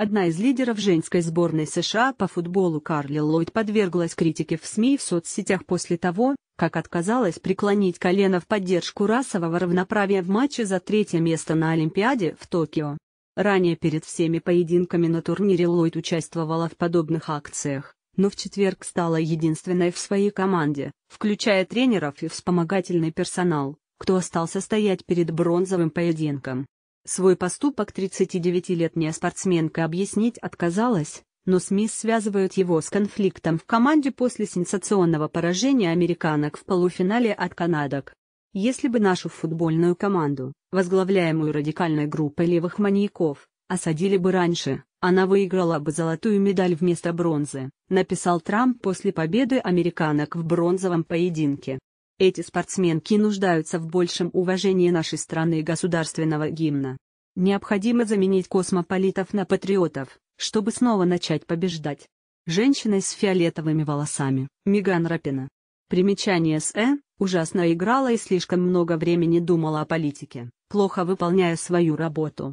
Одна из лидеров женской сборной США по футболу Карли Ллойд подверглась критике в СМИ и в соцсетях после того, как отказалась преклонить колено в поддержку расового равноправия в матче за третье место на Олимпиаде в Токио. Ранее перед всеми поединками на турнире Ллойд участвовала в подобных акциях, но в четверг стала единственной в своей команде, включая тренеров и вспомогательный персонал, кто остался стоять перед бронзовым поединком. Свой поступок 39-летняя спортсменка объяснить отказалась, но СМИ связывают его с конфликтом в команде после сенсационного поражения американок в полуфинале от канадок. Если бы нашу футбольную команду, возглавляемую радикальной группой левых маньяков, осадили бы раньше, она выиграла бы золотую медаль вместо бронзы, написал Трамп после победы американок в бронзовом поединке. Эти спортсменки нуждаются в большем уважении нашей страны и государственного гимна. Необходимо заменить космополитов на патриотов, чтобы снова начать побеждать. Женщина с фиолетовыми волосами, Меган Рапина. Примечание с э: ужасно играла и слишком много времени думала о политике, плохо выполняя свою работу.